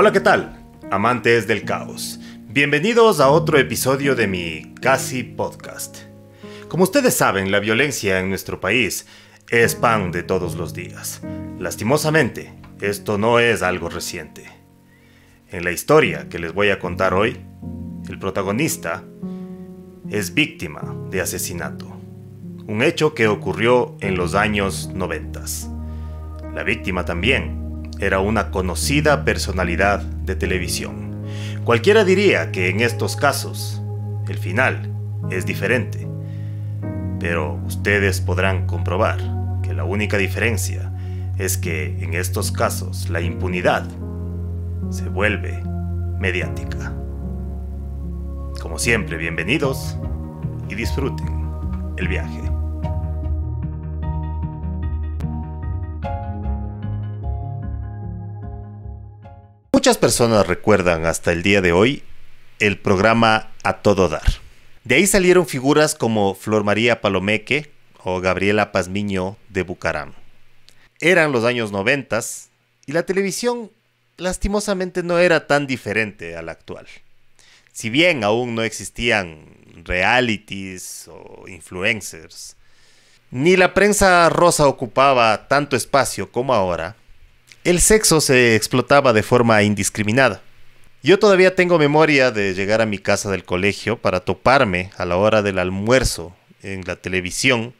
Hola, ¿qué tal? Amantes del caos. Bienvenidos a otro episodio de mi Casi Podcast. Como ustedes saben, la violencia en nuestro país es pan de todos los días. Lastimosamente, esto no es algo reciente. En la historia que les voy a contar hoy, el protagonista es víctima de asesinato, un hecho que ocurrió en los años 90. La víctima también era una conocida personalidad de televisión. Cualquiera diría que en estos casos el final es diferente, pero ustedes podrán comprobar que la única diferencia es que en estos casos la impunidad se vuelve mediática. Como siempre, bienvenidos y disfruten el viaje. Muchas personas recuerdan hasta el día de hoy el programa A Todo Dar. De ahí salieron figuras como Flor María Palomeque o Gabriela Pazmiño de Bucaram. Eran los años noventas y la televisión lastimosamente no era tan diferente a la actual. Si bien aún no existían realities o influencers, ni la prensa rosa ocupaba tanto espacio como ahora, el sexo se explotaba de forma indiscriminada. Yo todavía tengo memoria de llegar a mi casa del colegio para toparme a la hora del almuerzo en la televisión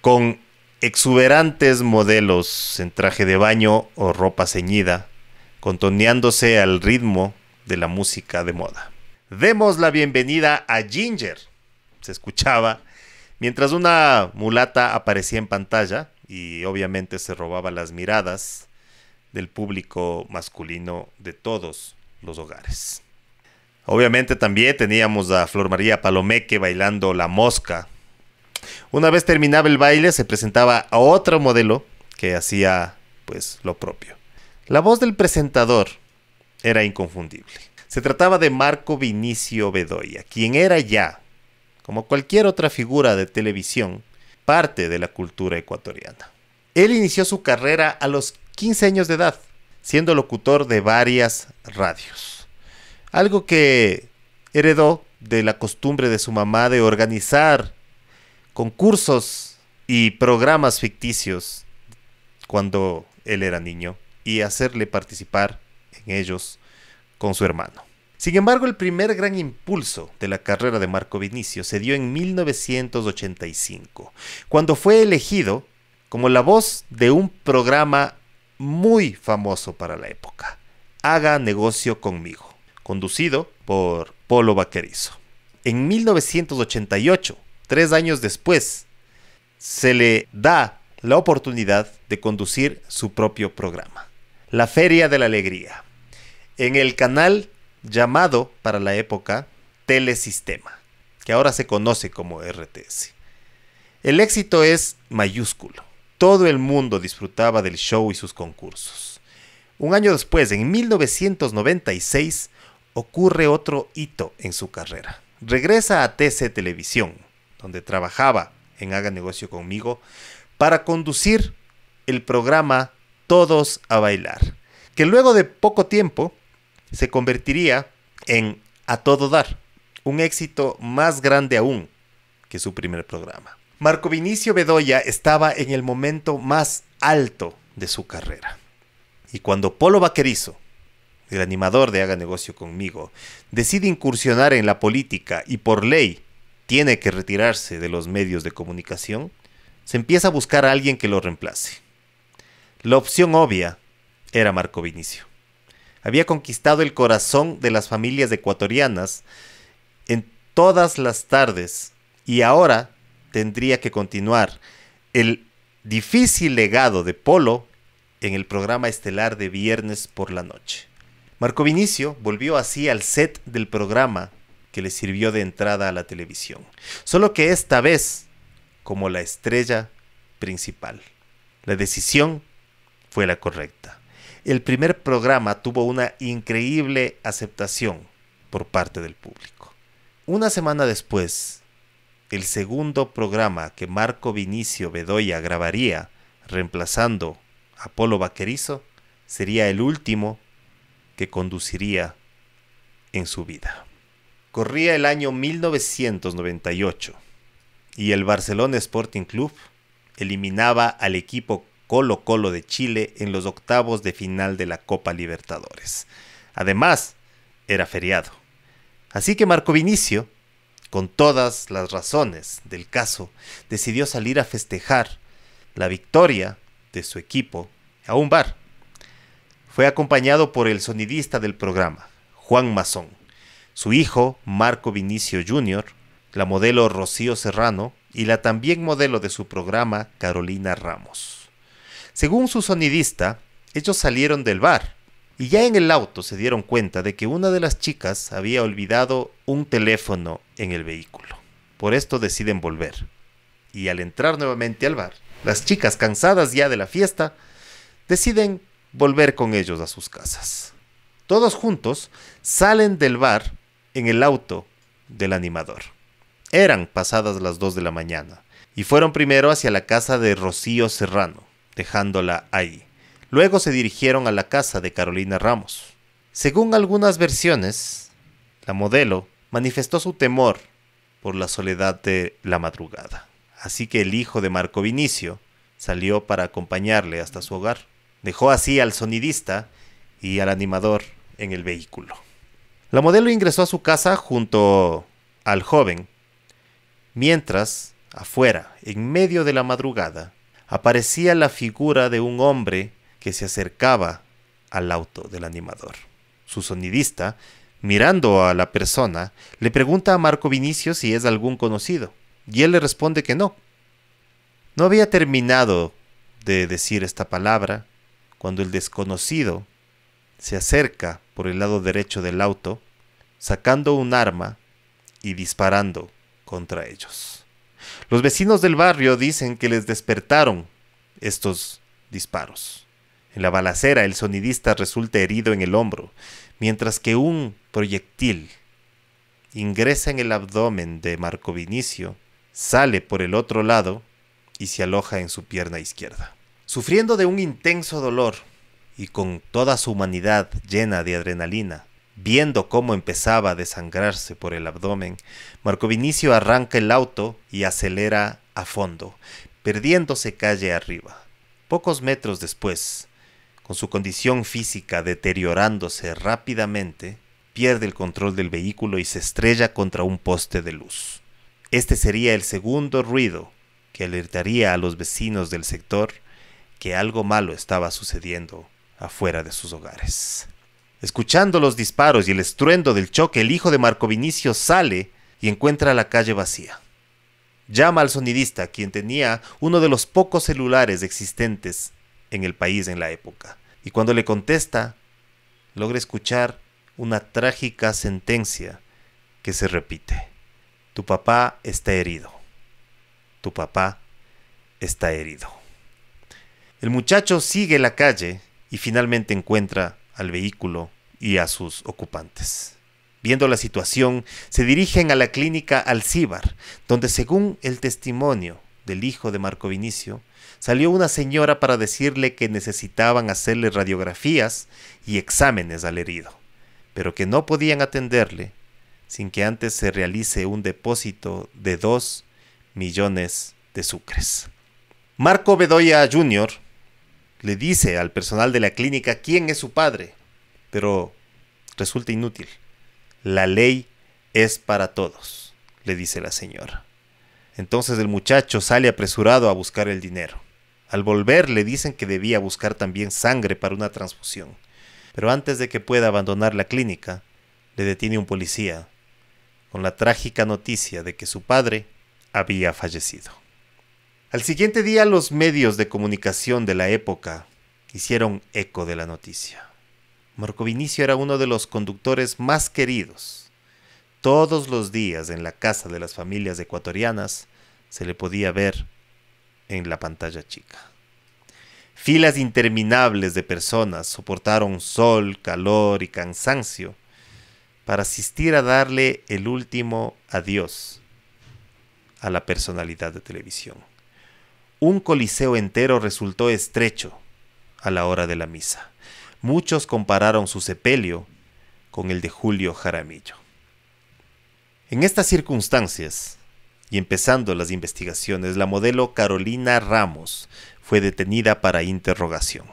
con exuberantes modelos en traje de baño o ropa ceñida, contoneándose al ritmo de la música de moda. Demos la bienvenida a Ginger, se escuchaba, mientras una mulata aparecía en pantalla y obviamente se robaba las miradas del público masculino de todos los hogares. Obviamente también teníamos a Flor María Palomeque bailando La Mosca. Una vez terminaba el baile se presentaba a otro modelo que hacía pues lo propio. La voz del presentador era inconfundible. Se trataba de Marco Vinicio Bedoya, quien era ya, como cualquier otra figura de televisión, parte de la cultura ecuatoriana. Él inició su carrera a los 15 años de edad, siendo locutor de varias radios. Algo que heredó de la costumbre de su mamá de organizar concursos y programas ficticios cuando él era niño y hacerle participar en ellos con su hermano. Sin embargo, el primer gran impulso de la carrera de Marco Vinicio se dio en 1985, cuando fue elegido como la voz de un programa muy famoso para la época. Haga negocio conmigo, conducido por Polo Vaquerizo. En 1988, tres años después, se le da la oportunidad de conducir su propio programa, la Feria de la Alegría, en el canal llamado para la época Telesistema, que ahora se conoce como RTS. El éxito es mayúsculo todo el mundo disfrutaba del show y sus concursos. Un año después, en 1996, ocurre otro hito en su carrera. Regresa a TC Televisión, donde trabajaba en Haga Negocio conmigo, para conducir el programa Todos a Bailar, que luego de poco tiempo se convertiría en A Todo Dar, un éxito más grande aún que su primer programa. Marco Vinicio Bedoya estaba en el momento más alto de su carrera. Y cuando Polo Vaquerizo, el animador de Haga Negocio conmigo, decide incursionar en la política y por ley tiene que retirarse de los medios de comunicación, se empieza a buscar a alguien que lo reemplace. La opción obvia era Marco Vinicio. Había conquistado el corazón de las familias ecuatorianas en todas las tardes y ahora tendría que continuar el difícil legado de Polo en el programa estelar de viernes por la noche. Marco Vinicio volvió así al set del programa que le sirvió de entrada a la televisión, solo que esta vez como la estrella principal. La decisión fue la correcta. El primer programa tuvo una increíble aceptación por parte del público. Una semana después, el segundo programa que Marco Vinicio Bedoya grabaría reemplazando a Polo Vaquerizo sería el último que conduciría en su vida. Corría el año 1998 y el Barcelona Sporting Club eliminaba al equipo Colo Colo de Chile en los octavos de final de la Copa Libertadores. Además, era feriado. Así que Marco Vinicio con todas las razones del caso, decidió salir a festejar la victoria de su equipo a un bar. Fue acompañado por el sonidista del programa, Juan Mazón, su hijo, Marco Vinicio Jr., la modelo Rocío Serrano y la también modelo de su programa, Carolina Ramos. Según su sonidista, ellos salieron del bar y ya en el auto se dieron cuenta de que una de las chicas había olvidado un teléfono en el vehículo. Por esto deciden volver. Y al entrar nuevamente al bar, las chicas cansadas ya de la fiesta, deciden volver con ellos a sus casas. Todos juntos salen del bar en el auto del animador. Eran pasadas las 2 de la mañana y fueron primero hacia la casa de Rocío Serrano, dejándola ahí. Luego se dirigieron a la casa de Carolina Ramos. Según algunas versiones, la modelo manifestó su temor por la soledad de la madrugada. Así que el hijo de Marco Vinicio salió para acompañarle hasta su hogar. Dejó así al sonidista y al animador en el vehículo. La modelo ingresó a su casa junto al joven, mientras, afuera, en medio de la madrugada, aparecía la figura de un hombre que se acercaba al auto del animador. Su sonidista, mirando a la persona, le pregunta a Marco Vinicio si es algún conocido, y él le responde que no. No había terminado de decir esta palabra cuando el desconocido se acerca por el lado derecho del auto, sacando un arma y disparando contra ellos. Los vecinos del barrio dicen que les despertaron estos disparos. En la balacera el sonidista resulta herido en el hombro, mientras que un proyectil ingresa en el abdomen de Marco Vinicio, sale por el otro lado y se aloja en su pierna izquierda. Sufriendo de un intenso dolor y con toda su humanidad llena de adrenalina, viendo cómo empezaba a desangrarse por el abdomen, Marco Vinicio arranca el auto y acelera a fondo, perdiéndose calle arriba. Pocos metros después, su condición física deteriorándose rápidamente, pierde el control del vehículo y se estrella contra un poste de luz. Este sería el segundo ruido que alertaría a los vecinos del sector que algo malo estaba sucediendo afuera de sus hogares. Escuchando los disparos y el estruendo del choque, el hijo de Marco Vinicio sale y encuentra la calle vacía. Llama al sonidista, quien tenía uno de los pocos celulares existentes en el país en la época y cuando le contesta, logra escuchar una trágica sentencia que se repite. Tu papá está herido. Tu papá está herido. El muchacho sigue la calle y finalmente encuentra al vehículo y a sus ocupantes. Viendo la situación, se dirigen a la clínica Alcíbar, donde según el testimonio del hijo de Marco Vinicio, salió una señora para decirle que necesitaban hacerle radiografías y exámenes al herido, pero que no podían atenderle sin que antes se realice un depósito de 2 millones de sucres. Marco Bedoya Jr. le dice al personal de la clínica quién es su padre, pero resulta inútil. La ley es para todos, le dice la señora. Entonces el muchacho sale apresurado a buscar el dinero. Al volver le dicen que debía buscar también sangre para una transfusión. Pero antes de que pueda abandonar la clínica, le detiene un policía, con la trágica noticia de que su padre había fallecido. Al siguiente día los medios de comunicación de la época hicieron eco de la noticia. Marco Vinicio era uno de los conductores más queridos. Todos los días en la casa de las familias ecuatorianas se le podía ver en la pantalla chica. Filas interminables de personas soportaron sol, calor y cansancio para asistir a darle el último adiós a la personalidad de televisión. Un coliseo entero resultó estrecho a la hora de la misa. Muchos compararon su sepelio con el de Julio Jaramillo. En estas circunstancias, y empezando las investigaciones, la modelo Carolina Ramos fue detenida para interrogación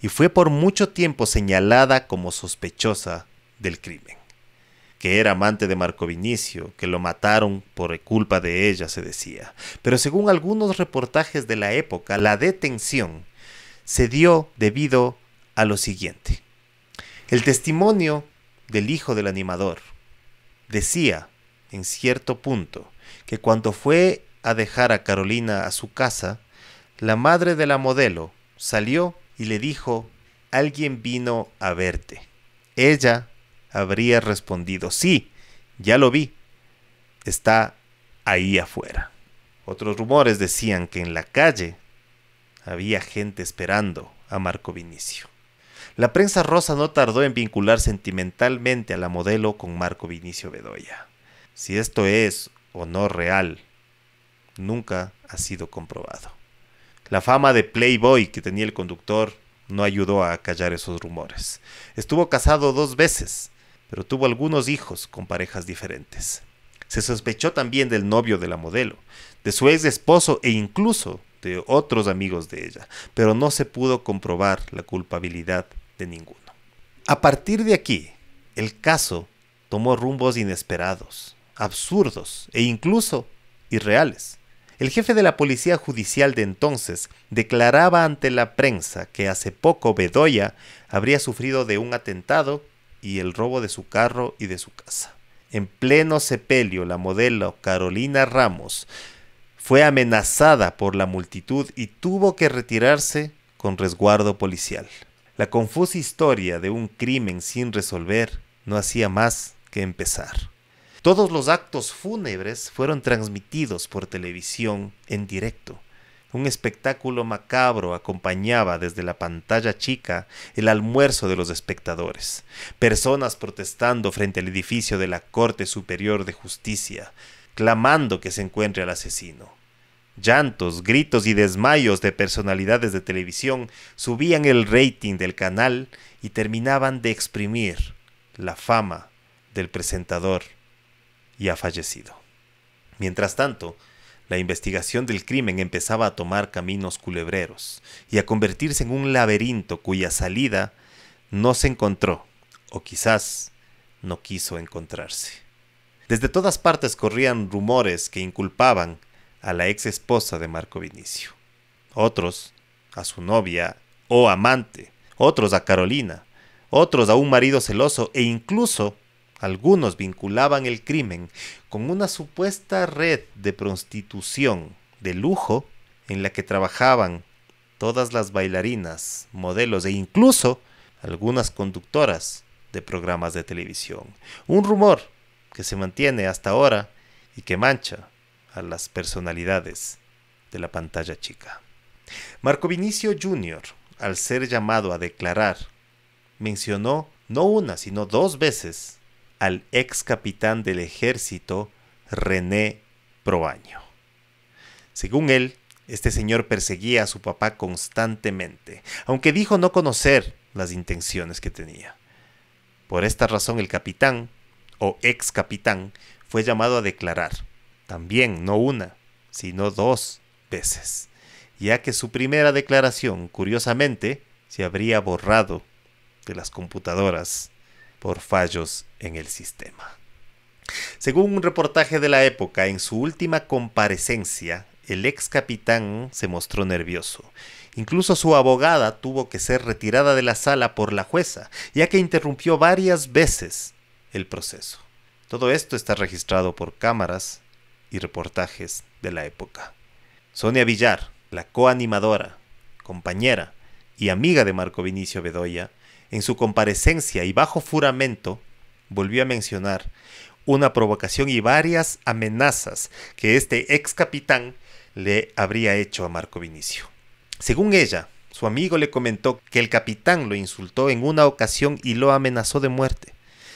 y fue por mucho tiempo señalada como sospechosa del crimen. Que era amante de Marco Vinicio, que lo mataron por culpa de ella, se decía. Pero según algunos reportajes de la época, la detención se dio debido a lo siguiente. El testimonio del hijo del animador decía, en cierto punto, que cuando fue a dejar a Carolina a su casa, la madre de la modelo salió y le dijo, alguien vino a verte. Ella habría respondido, sí, ya lo vi, está ahí afuera. Otros rumores decían que en la calle había gente esperando a Marco Vinicio. La prensa rosa no tardó en vincular sentimentalmente a la modelo con Marco Vinicio Bedoya. Si esto es o no real nunca ha sido comprobado. La fama de Playboy que tenía el conductor no ayudó a callar esos rumores. Estuvo casado dos veces, pero tuvo algunos hijos con parejas diferentes. Se sospechó también del novio de la modelo, de su ex esposo e incluso de otros amigos de ella, pero no se pudo comprobar la culpabilidad de ninguno. A partir de aquí, el caso tomó rumbos inesperados absurdos e incluso irreales. El jefe de la policía judicial de entonces declaraba ante la prensa que hace poco Bedoya habría sufrido de un atentado y el robo de su carro y de su casa. En pleno sepelio, la modelo Carolina Ramos fue amenazada por la multitud y tuvo que retirarse con resguardo policial. La confusa historia de un crimen sin resolver no hacía más que empezar. Todos los actos fúnebres fueron transmitidos por televisión en directo. Un espectáculo macabro acompañaba desde la pantalla chica el almuerzo de los espectadores, personas protestando frente al edificio de la Corte Superior de Justicia, clamando que se encuentre al asesino. Llantos, gritos y desmayos de personalidades de televisión subían el rating del canal y terminaban de exprimir la fama del presentador y ha fallecido. Mientras tanto, la investigación del crimen empezaba a tomar caminos culebreros y a convertirse en un laberinto cuya salida no se encontró, o quizás no quiso encontrarse. Desde todas partes corrían rumores que inculpaban a la ex esposa de Marco Vinicio, otros a su novia o amante, otros a Carolina, otros a un marido celoso e incluso algunos vinculaban el crimen con una supuesta red de prostitución de lujo en la que trabajaban todas las bailarinas, modelos e incluso algunas conductoras de programas de televisión. Un rumor que se mantiene hasta ahora y que mancha a las personalidades de la pantalla chica. Marco Vinicio Jr., al ser llamado a declarar, mencionó no una, sino dos veces al ex capitán del ejército René Proaño. Según él, este señor perseguía a su papá constantemente, aunque dijo no conocer las intenciones que tenía. Por esta razón el capitán, o ex capitán, fue llamado a declarar, también no una, sino dos veces, ya que su primera declaración, curiosamente, se habría borrado de las computadoras por fallos en el sistema. Según un reportaje de la época, en su última comparecencia, el ex capitán se mostró nervioso. Incluso su abogada tuvo que ser retirada de la sala por la jueza, ya que interrumpió varias veces el proceso. Todo esto está registrado por cámaras y reportajes de la época. Sonia Villar, la coanimadora, compañera y amiga de Marco Vinicio Bedoya, en su comparecencia y bajo juramento, volvió a mencionar una provocación y varias amenazas que este ex capitán le habría hecho a Marco Vinicio. Según ella, su amigo le comentó que el capitán lo insultó en una ocasión y lo amenazó de muerte.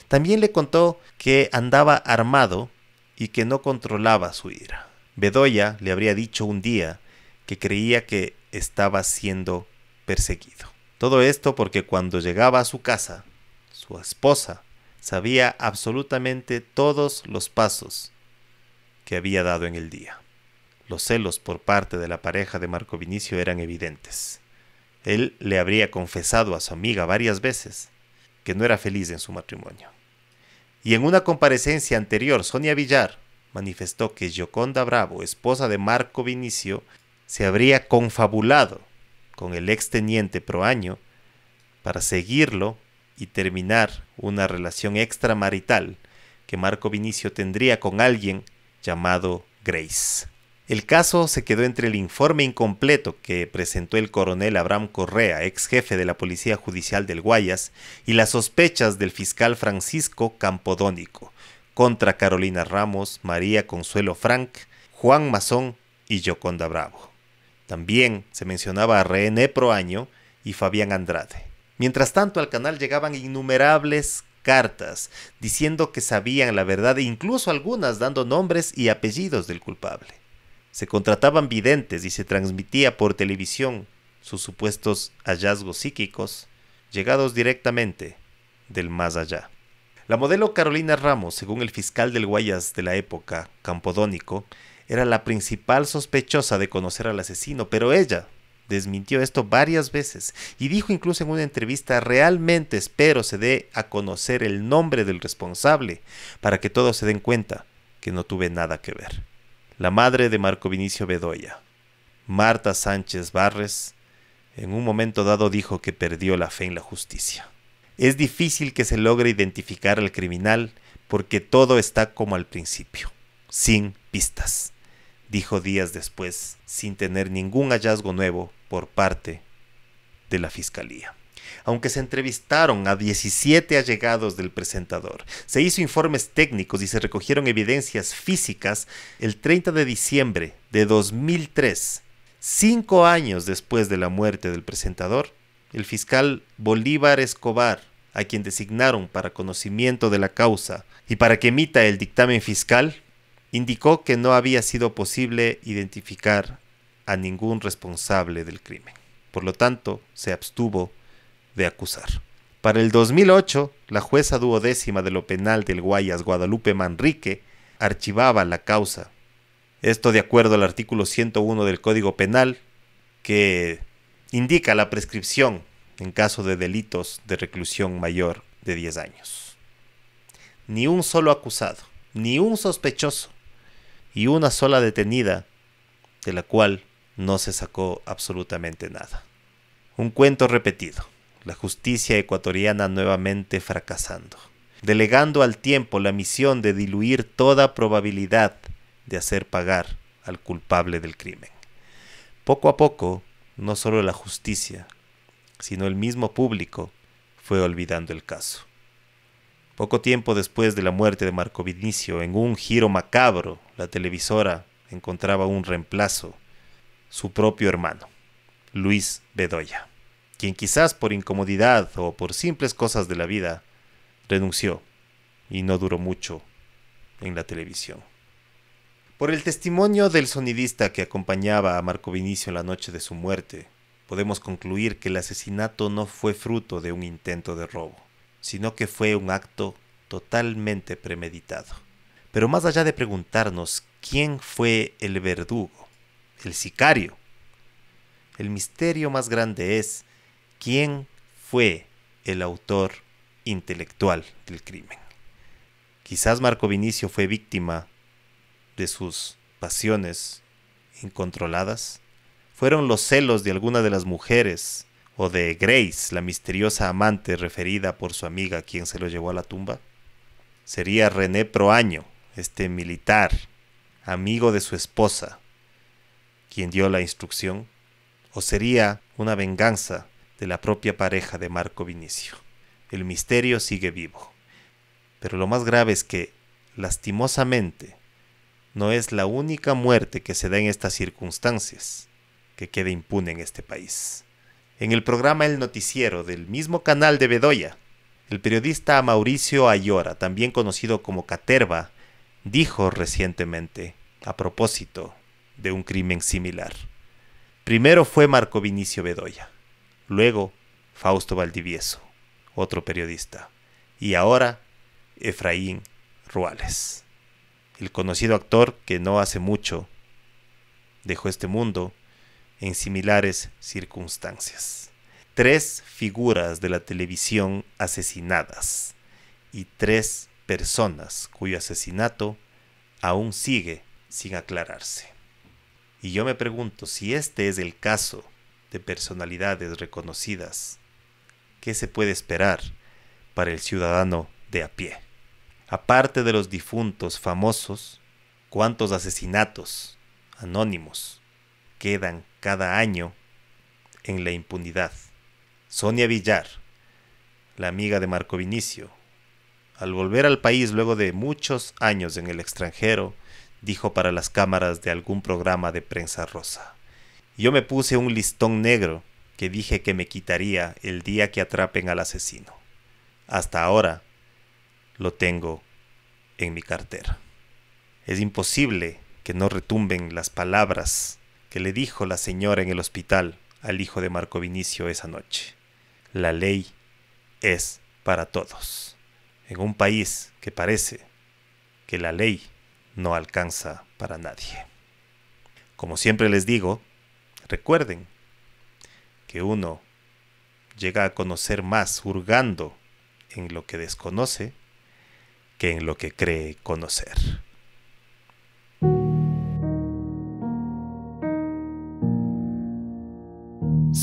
También le contó que andaba armado y que no controlaba su ira. Bedoya le habría dicho un día que creía que estaba siendo perseguido. Todo esto porque cuando llegaba a su casa, su esposa sabía absolutamente todos los pasos que había dado en el día. Los celos por parte de la pareja de Marco Vinicio eran evidentes. Él le habría confesado a su amiga varias veces que no era feliz en su matrimonio. Y en una comparecencia anterior, Sonia Villar manifestó que Gioconda Bravo, esposa de Marco Vinicio, se habría confabulado con el exteniente Proaño para seguirlo y terminar una relación extramarital que Marco Vinicio tendría con alguien llamado Grace. El caso se quedó entre el informe incompleto que presentó el coronel Abraham Correa, ex jefe de la Policía Judicial del Guayas, y las sospechas del fiscal Francisco Campodónico contra Carolina Ramos, María Consuelo Frank, Juan Mazón y Yoconda Bravo. También se mencionaba a René Proaño y Fabián Andrade. Mientras tanto, al canal llegaban innumerables cartas diciendo que sabían la verdad e incluso algunas dando nombres y apellidos del culpable. Se contrataban videntes y se transmitía por televisión sus supuestos hallazgos psíquicos, llegados directamente del más allá. La modelo Carolina Ramos, según el fiscal del Guayas de la época, Campodónico, era la principal sospechosa de conocer al asesino, pero ella desmintió esto varias veces y dijo incluso en una entrevista realmente espero se dé a conocer el nombre del responsable para que todos se den cuenta que no tuve nada que ver. La madre de Marco Vinicio Bedoya, Marta Sánchez Barres, en un momento dado dijo que perdió la fe en la justicia. Es difícil que se logre identificar al criminal porque todo está como al principio, sin pistas dijo días después, sin tener ningún hallazgo nuevo por parte de la Fiscalía. Aunque se entrevistaron a 17 allegados del presentador, se hizo informes técnicos y se recogieron evidencias físicas el 30 de diciembre de 2003, cinco años después de la muerte del presentador, el fiscal Bolívar Escobar, a quien designaron para conocimiento de la causa y para que emita el dictamen fiscal, indicó que no había sido posible identificar a ningún responsable del crimen. Por lo tanto, se abstuvo de acusar. Para el 2008, la jueza duodécima de lo penal del Guayas, Guadalupe Manrique, archivaba la causa. Esto de acuerdo al artículo 101 del Código Penal, que indica la prescripción en caso de delitos de reclusión mayor de 10 años. Ni un solo acusado, ni un sospechoso y una sola detenida, de la cual no se sacó absolutamente nada. Un cuento repetido, la justicia ecuatoriana nuevamente fracasando, delegando al tiempo la misión de diluir toda probabilidad de hacer pagar al culpable del crimen. Poco a poco, no solo la justicia, sino el mismo público fue olvidando el caso. Poco tiempo después de la muerte de Marco Vinicio, en un giro macabro, la televisora encontraba un reemplazo, su propio hermano, Luis Bedoya, quien quizás por incomodidad o por simples cosas de la vida, renunció y no duró mucho en la televisión. Por el testimonio del sonidista que acompañaba a Marco Vinicio en la noche de su muerte, podemos concluir que el asesinato no fue fruto de un intento de robo sino que fue un acto totalmente premeditado. Pero más allá de preguntarnos quién fue el verdugo, el sicario, el misterio más grande es quién fue el autor intelectual del crimen. Quizás Marco Vinicio fue víctima de sus pasiones incontroladas. Fueron los celos de alguna de las mujeres o de Grace, la misteriosa amante referida por su amiga quien se lo llevó a la tumba? Sería René Proaño, este militar, amigo de su esposa, quien dio la instrucción, o sería una venganza de la propia pareja de Marco Vinicio. El misterio sigue vivo. Pero lo más grave es que, lastimosamente, no es la única muerte que se da en estas circunstancias que quede impune en este país en el programa El Noticiero del mismo canal de Bedoya. El periodista Mauricio Ayora, también conocido como Caterva, dijo recientemente, a propósito de un crimen similar. Primero fue Marco Vinicio Bedoya, luego Fausto Valdivieso, otro periodista, y ahora Efraín Ruales, el conocido actor que no hace mucho dejó este mundo en similares circunstancias. Tres figuras de la televisión asesinadas y tres personas cuyo asesinato aún sigue sin aclararse. Y yo me pregunto si este es el caso de personalidades reconocidas, ¿qué se puede esperar para el ciudadano de a pie? Aparte de los difuntos famosos, ¿cuántos asesinatos anónimos quedan cada año en la impunidad. Sonia Villar, la amiga de Marco Vinicio, al volver al país luego de muchos años en el extranjero, dijo para las cámaras de algún programa de prensa rosa. Yo me puse un listón negro que dije que me quitaría el día que atrapen al asesino. Hasta ahora lo tengo en mi cartera. Es imposible que no retumben las palabras que le dijo la señora en el hospital al hijo de Marco Vinicio esa noche. La ley es para todos. En un país que parece que la ley no alcanza para nadie. Como siempre les digo, recuerden que uno llega a conocer más hurgando en lo que desconoce que en lo que cree conocer.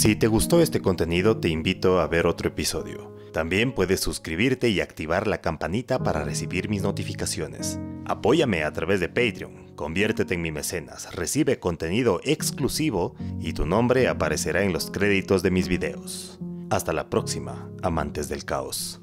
Si te gustó este contenido te invito a ver otro episodio. También puedes suscribirte y activar la campanita para recibir mis notificaciones. Apóyame a través de Patreon, conviértete en mi mecenas, recibe contenido exclusivo y tu nombre aparecerá en los créditos de mis videos. Hasta la próxima, amantes del caos.